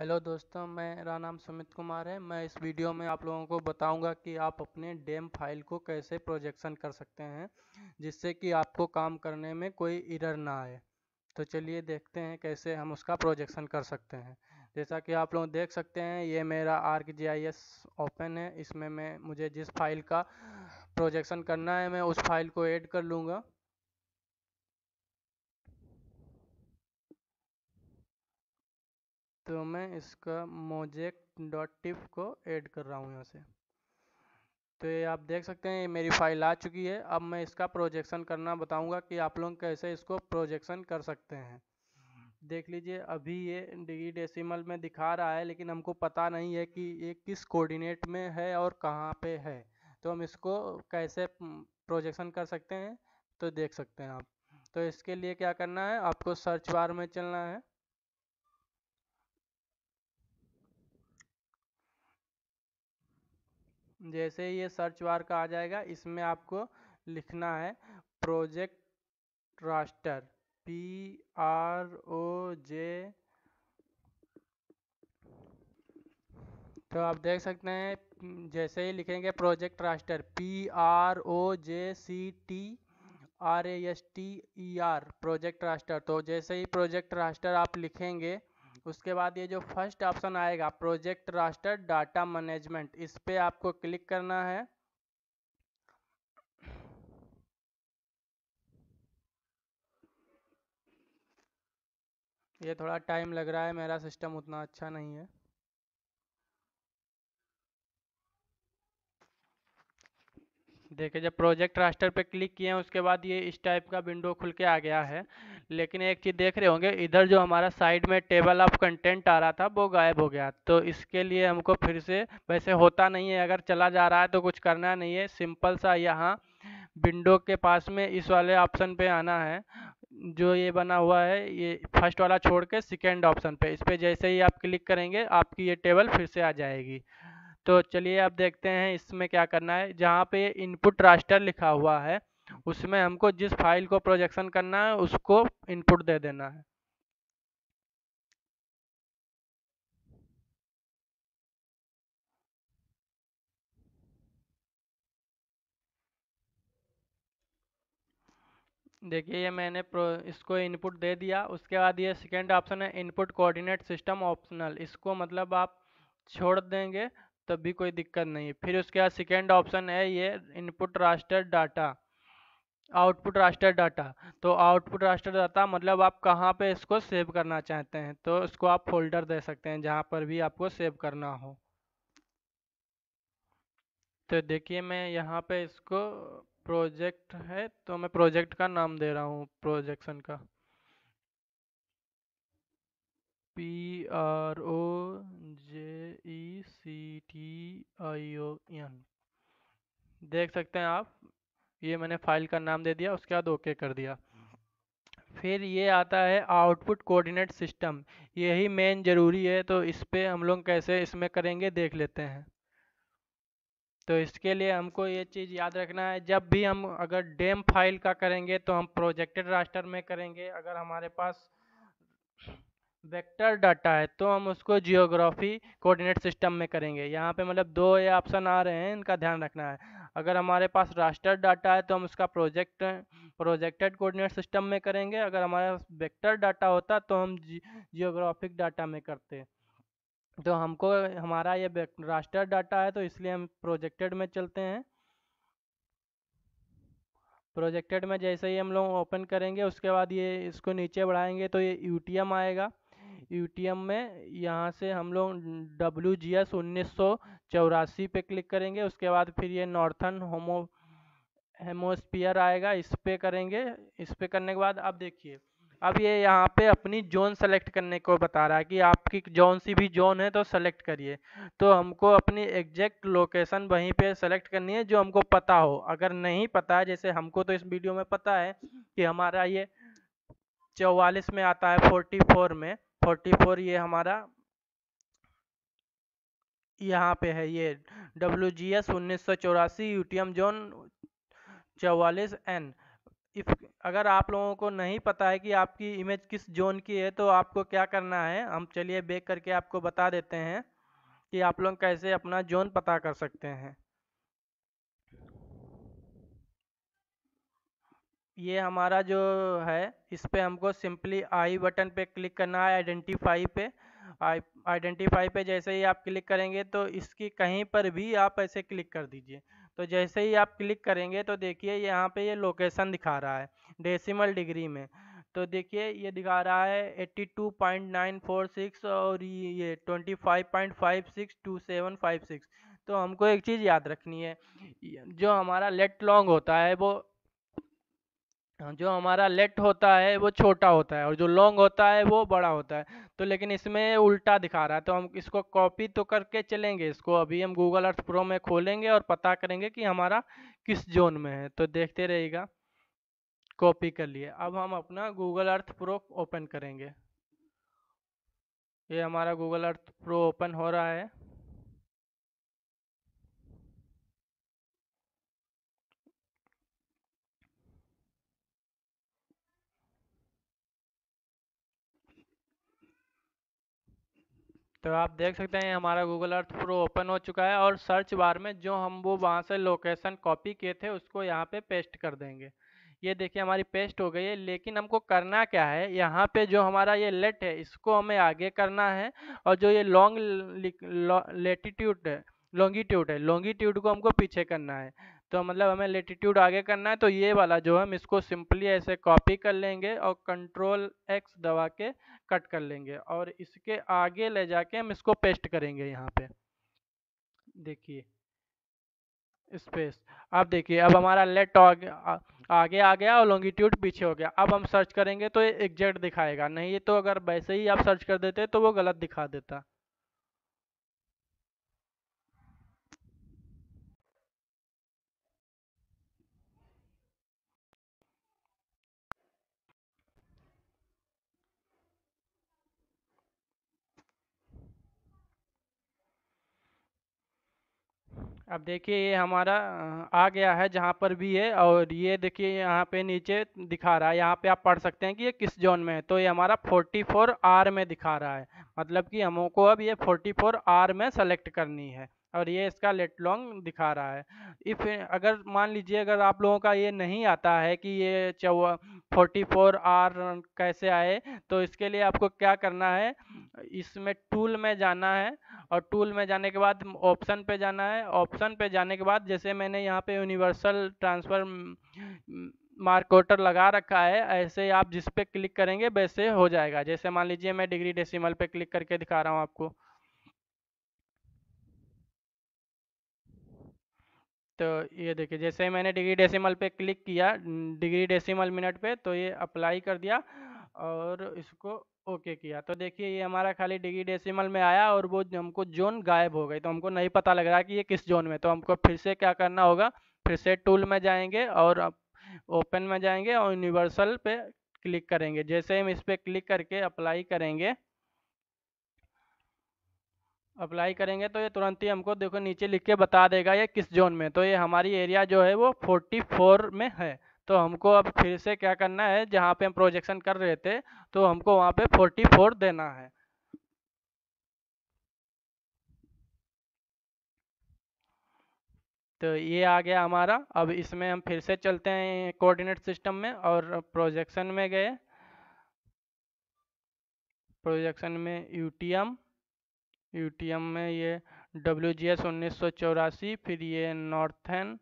hello दोस्तों मेरा नाम सुमित कुमार है मैं इस वीडियो में आप लोगों को बताऊंगा कि आप अपने डेम फाइल को कैसे प्रोजेक्शन कर सकते हैं जिससे कि आपको काम करने में कोई इरर ना आए तो चलिए देखते हैं कैसे हम उसका प्रोजेक्शन कर सकते हैं जैसा कि आप लोग देख सकते हैं ये मेरा आर्क जी ओपन है इसमें मैं मुझे जिस फाइल का प्रोजेक्शन करना है मैं उस फाइल को एड कर लूँगा तो मैं इसका मोजेक डॉट टिप को ऐड कर रहा हूँ यहाँ से तो ये आप देख सकते हैं ये मेरी फाइल आ चुकी है अब मैं इसका प्रोजेक्शन करना बताऊँगा कि आप लोग कैसे इसको प्रोजेक्शन कर सकते हैं देख लीजिए अभी ये डिग्री डेसिमल में दिखा रहा है लेकिन हमको पता नहीं है कि ये किस कोऑर्डिनेट में है और कहाँ पे है तो हम इसको कैसे प्रोजेक्शन कर सकते हैं तो देख सकते हैं आप तो इसके लिए क्या करना है आपको सर्च बार में चलना है जैसे ये सर्च बार का आ जाएगा इसमें आपको लिखना है project raster P R O J तो आप देख सकते हैं जैसे ही लिखेंगे project raster P R O J C T R A S T E R project raster तो जैसे ही प्रोजेक्ट रास्टर आप लिखेंगे उसके बाद ये जो फर्स्ट ऑप्शन आएगा प्रोजेक्ट रास्टर डाटा मैनेजमेंट इस पर आपको क्लिक करना है ये थोड़ा टाइम लग रहा है मेरा सिस्टम उतना अच्छा नहीं है देखिए जब प्रोजेक्ट रास्टर पे क्लिक किए हैं उसके बाद ये इस टाइप का विंडो खुल के आ गया है लेकिन एक चीज़ देख रहे होंगे इधर जो हमारा साइड में टेबल ऑफ कंटेंट आ रहा था वो गायब हो गया तो इसके लिए हमको फिर से वैसे होता नहीं है अगर चला जा रहा है तो कुछ करना नहीं है सिंपल सा यहाँ विंडो के पास में इस वाले ऑप्शन पर आना है जो ये बना हुआ है ये फर्स्ट वाला छोड़ के सेकेंड ऑप्शन पर इस पर जैसे ही आप क्लिक करेंगे आपकी ये टेबल फिर से आ जाएगी तो चलिए आप देखते हैं इसमें क्या करना है जहाँ पे इनपुट रास्टर लिखा हुआ है उसमें हमको जिस फाइल को प्रोजेक्शन करना है उसको इनपुट दे देना है देखिए ये मैंने इसको इनपुट दे दिया उसके बाद ये सेकेंड ऑप्शन है इनपुट कोऑर्डिनेट सिस्टम ऑप्शनल इसको मतलब आप छोड़ देंगे तब भी कोई दिक्कत नहीं है फिर उसके बाद सेकेंड ऑप्शन है ये input raster data output raster data तो आउटपुट रास्टर डाटा मतलब आप कहाँ पे इसको सेव करना चाहते हैं तो इसको आप फोल्डर दे सकते हैं जहाँ पर भी आपको सेव करना हो तो देखिए मैं यहाँ पे इसको प्रोजेक्ट है तो मैं प्रोजेक्ट का नाम दे रहा हूँ प्रोजेक्शन का P R O J E C T I O N देख सकते हैं आप ये मैंने फाइल का नाम दे दिया उसके बाद ओके कर दिया फिर ये आता है आउटपुट कोऑर्डिनेट सिस्टम यही मेन ज़रूरी है तो इस पर हम लोग कैसे इसमें करेंगे देख लेते हैं तो इसके लिए हमको ये चीज़ याद रखना है जब भी हम अगर डेम फाइल का करेंगे तो हम प्रोजेक्टेड रास्टर में करेंगे अगर हमारे पास वेक्टर डाटा है तो हम उसको जियोग्राफी कोऑर्डिनेट सिस्टम में करेंगे यहाँ पे मतलब दो ये ऑप्शन आ रहे हैं इनका ध्यान रखना है अगर हमारे पास रास्टर डाटा है तो हम उसका प्रोजेक्ट प्रोजेक्टेड कोऑर्डिनेट सिस्टम में करेंगे अगर हमारे पास वेक्टर डाटा होता तो हम जियोग्राफिक डाटा में करते तो हमको हमारा ये रास्टर डाटा है तो इसलिए हम प्रोजेक्टेड में चलते हैं प्रोजेक्टेड में जैसे ही हम लोग ओपन करेंगे उसके बाद ये इसको नीचे बढ़ाएंगे तो ये यू आएगा यूटीएम में यहाँ से हम लोग डब्ल्यू जी एस उन्नीस सौ चौरासी पे क्लिक करेंगे उसके बाद फिर ये नॉर्थन होमो हेमोस्पियर आएगा इस पर करेंगे इस पर करने के बाद अब देखिए अब ये यहाँ पे अपनी जोन सेलेक्ट करने को बता रहा है कि आपकी जोन सी भी जोन है तो सेलेक्ट करिए तो हमको अपनी एग्जैक्ट लोकेशन वहीं पे सेलेक्ट करनी है जो हमको पता हो अगर नहीं पता है जैसे हमको तो इस वीडियो में पता है कि हमारा ये चौवालीस में आता है फोर्टी फोर में फोर्टी फोर ये हमारा यहाँ पे है ये डब्ल्यू जी एस उन्नीस सौ चौरासी यूटीएम जोन चौवालीस एन इफ अगर आप लोगों को नहीं पता है कि आपकी इमेज किस जोन की है तो आपको क्या करना है हम चलिए बेक करके आपको बता देते हैं कि आप लोग कैसे अपना जोन पता कर सकते हैं ये हमारा जो है इस पर हमको सिंपली आई बटन पे क्लिक करना है आइडेंटिफाई पे आई आइडेंटिफाई पे जैसे ही आप क्लिक करेंगे तो इसकी कहीं पर भी आप ऐसे क्लिक कर दीजिए तो जैसे ही आप क्लिक करेंगे तो देखिए यहाँ पे ये लोकेशन दिखा रहा है डेसिमल डिग्री में तो देखिए ये दिखा रहा है 82.946 और ये 25.562756 तो हमको एक चीज़ याद रखनी है जो हमारा लेट लॉन्ग होता है वो हाँ, जो हमारा लेट होता है वो छोटा होता है और जो लॉन्ग होता है वो बड़ा होता है तो लेकिन इसमें उल्टा दिखा रहा है तो हम इसको कॉपी तो करके चलेंगे इसको अभी हम गूगल अर्थ प्रो में खोलेंगे और पता करेंगे कि हमारा किस जोन में है तो देखते रहेगा कॉपी कर लिए अब हम अपना गूगल अर्थ प्रो ओपन करेंगे ये हमारा गूगल अर्थ प्रो ओपन हो रहा है तो आप देख सकते हैं हमारा गूगल अर्थ प्रो ओपन हो चुका है और सर्च बार में जो हम वो वहाँ से लोकेशन कॉपी किए थे उसको यहाँ पे पेस्ट कर देंगे ये देखिए हमारी पेस्ट हो गई है लेकिन हमको करना क्या है यहाँ पे जो हमारा ये लेट है इसको हमें आगे करना है और जो ये लॉन्ग लेटीट्यूड है लॉन्गीट्यूड है लॉन्गीट्यूड को हमको पीछे करना है तो मतलब हमें लेटीट्यूड आगे करना है तो ये वाला जो हम इसको सिंपली ऐसे कॉपी कर लेंगे और कंट्रोल एक्स दबा के कट कर लेंगे और इसके आगे ले जाके हम इसको पेस्ट करेंगे यहाँ पे देखिए स्पेस अब देखिए अब हमारा लेट आगे आ गया और लॉन्गिट्यूड पीछे हो गया अब हम सर्च करेंगे तो ये एग्जैक्ट दिखाएगा नहीं तो अगर वैसे ही आप सर्च कर देते तो वो गलत दिखा देता अब देखिए ये हमारा आ गया है जहाँ पर भी है और ये देखिए यहाँ पे नीचे दिखा रहा है यहाँ पे आप पढ़ सकते हैं कि ये किस जोन में है तो ये हमारा 44 आर में दिखा रहा है मतलब कि हमको अब ये 44 आर में सेलेक्ट करनी है और ये इसका लेट लॉन्ग दिखा रहा है इफ़ अगर मान लीजिए अगर आप लोगों का ये नहीं आता है कि ये चौ फोर्टी फोर आर कैसे आए तो इसके लिए आपको क्या करना है इसमें टूल में जाना है और टूल में जाने के बाद ऑप्शन पे जाना है ऑप्शन पे जाने के बाद जैसे मैंने यहाँ पे यूनिवर्सल ट्रांसफ़र मार्कोटर लगा रखा है ऐसे आप जिस पे क्लिक करेंगे वैसे हो जाएगा जैसे मान लीजिए मैं डिग्री डेसिमल पे क्लिक करके दिखा रहा हूँ आपको तो ये देखिए जैसे मैंने डिग्री डेसिमल पे क्लिक किया डिग्री डेसिमल मिनट पे तो ये अप्लाई कर दिया और इसको ओके किया तो देखिए ये हमारा खाली डिग्री डेसिमल में आया और वो हमको जोन गायब हो गई तो हमको नहीं पता लग रहा कि ये किस जोन में तो हमको फिर से क्या करना होगा फिर से टूल में जाएंगे और ओपन में जाएंगे और यूनिवर्सल पे क्लिक करेंगे जैसे हम इस पर क्लिक करके अप्लाई करेंगे अप्लाई करेंगे तो ये तुरंत ही हमको देखो नीचे लिख के बता देगा ये किस जोन में तो ये हमारी एरिया जो है वो 44 में है तो हमको अब फिर से क्या करना है जहाँ पे हम प्रोजेक्शन कर रहे थे तो हमको वहाँ पे 44 देना है तो ये आ गया हमारा अब इसमें हम फिर से चलते हैं कोऑर्डिनेट सिस्टम में और प्रोजेक्शन में गए प्रोजेक्शन में यूटीएम यूटीएम में ये डब्ल्यू जी एस उन्नीस सौ चौरासी फिर ये नॉर्थन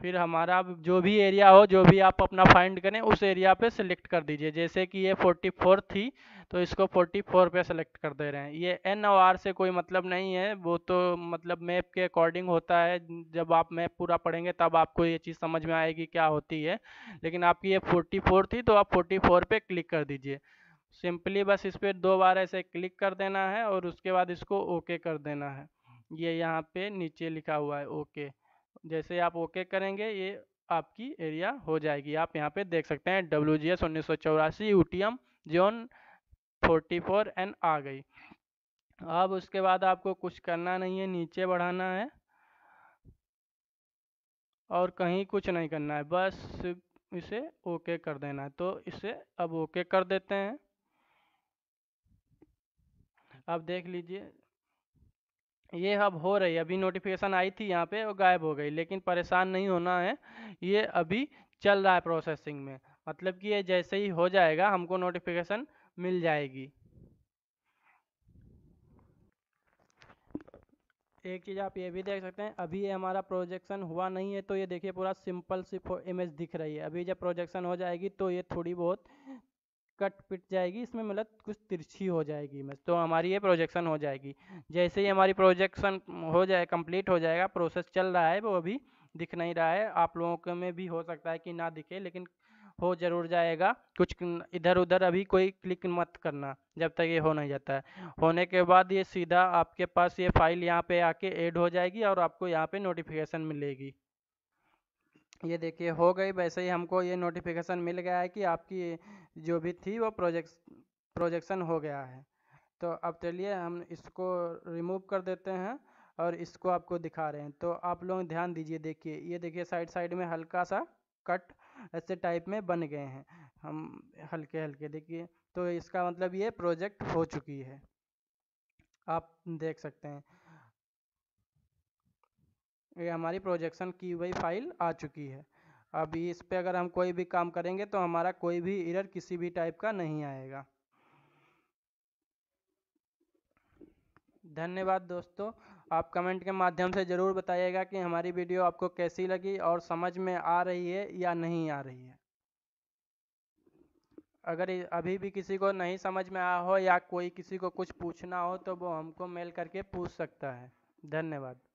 फिर हमारा जो भी एरिया हो जो भी आप अपना फाइंड करें उस एरिया पे सिलेक्ट कर दीजिए जैसे कि ये 44 थी तो इसको 44 पे सेलेक्ट कर दे रहे हैं ये एन ओ आर से कोई मतलब नहीं है वो तो मतलब मैप के अकॉर्डिंग होता है जब आप मैप पूरा पढ़ेंगे तब आपको ये चीज़ समझ में आएगी क्या होती है लेकिन आपकी ये 44 थी तो आप 44 पे क्लिक कर दीजिए सिंपली बस इस पर दो बार ऐसे क्लिक कर देना है और उसके बाद इसको ओके कर देना है ये यहाँ पर नीचे लिखा हुआ है ओके जैसे आप ओके करेंगे ये आपकी एरिया हो जाएगी आप यहाँ पे देख सकते हैं डब्ल्यू जी एस उन्नीस सौ चौरासी जोन फोर्टी फोर एन आ गई अब उसके बाद आपको कुछ करना नहीं है नीचे बढ़ाना है और कहीं कुछ नहीं करना है बस इसे ओके कर देना है तो इसे अब ओके कर देते हैं अब देख लीजिए ये अब हो रही है अभी नोटिफिकेशन आई थी यहाँ पे और गायब हो गई लेकिन परेशान नहीं होना है ये अभी चल रहा है प्रोसेसिंग में मतलब कि ये जैसे ही हो जाएगा हमको नोटिफिकेशन मिल जाएगी एक चीज़ आप ये भी देख सकते हैं अभी ये हमारा प्रोजेक्शन हुआ नहीं है तो ये देखिए पूरा सिंपल सी इमेज दिख रही है अभी जब प्रोजेक्शन हो जाएगी तो ये थोड़ी बहुत कट पिट जाएगी इसमें मतलब कुछ तिरछी हो जाएगी मैं तो हमारी ये प्रोजेक्शन हो जाएगी जैसे ही हमारी प्रोजेक्शन हो जाए कंप्लीट हो जाएगा प्रोसेस चल रहा है वो अभी दिख नहीं रहा है आप लोगों के में भी हो सकता है कि ना दिखे लेकिन हो जरूर जाएगा कुछ इधर उधर अभी कोई क्लिक मत करना जब तक ये हो नहीं जाता है होने के बाद ये सीधा आपके पास ये फाइल यहाँ पे आके ऐड हो जाएगी और आपको यहाँ पे नोटिफिकेशन मिलेगी ये देखिए हो गई वैसे ही हमको ये नोटिफिकेशन मिल गया है कि आपकी जो भी थी वो प्रोजेक्स प्रोजेक्शन हो गया है तो अब चलिए हम इसको रिमूव कर देते हैं और इसको आपको दिखा रहे हैं तो आप लोग ध्यान दीजिए देखिए ये देखिए साइड साइड में हल्का सा कट ऐसे टाइप में बन गए हैं हम हल्के हल्के देखिए तो इसका मतलब ये प्रोजेक्ट हो चुकी है आप देख सकते हैं ये हमारी प्रोजेक्शन की हुई फाइल आ चुकी है अभी इस पर अगर हम कोई भी काम करेंगे तो हमारा कोई भी इरर किसी भी टाइप का नहीं आएगा धन्यवाद दोस्तों आप कमेंट के माध्यम से ज़रूर बताइएगा कि हमारी वीडियो आपको कैसी लगी और समझ में आ रही है या नहीं आ रही है अगर अभी भी किसी को नहीं समझ में आया हो या कोई किसी को कुछ पूछना हो तो वो हमको मेल करके पूछ सकता है धन्यवाद